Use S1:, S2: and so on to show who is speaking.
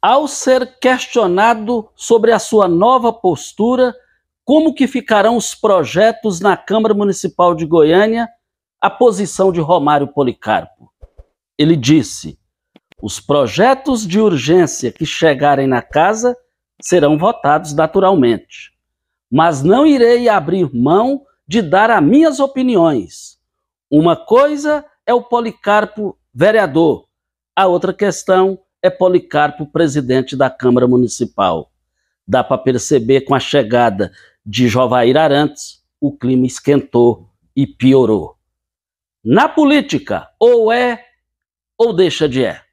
S1: Ao ser questionado sobre a sua nova postura, como que ficarão os projetos na Câmara Municipal de Goiânia, a posição de Romário Policarpo. Ele disse: os projetos de urgência que chegarem na casa serão votados naturalmente, mas não irei abrir mão de dar as minhas opiniões. Uma coisa é o Policarpo vereador, a outra questão é Policarpo, presidente da Câmara Municipal. Dá para perceber com a chegada de Jovair Arantes, o clima esquentou e piorou. Na política, ou é ou deixa de é.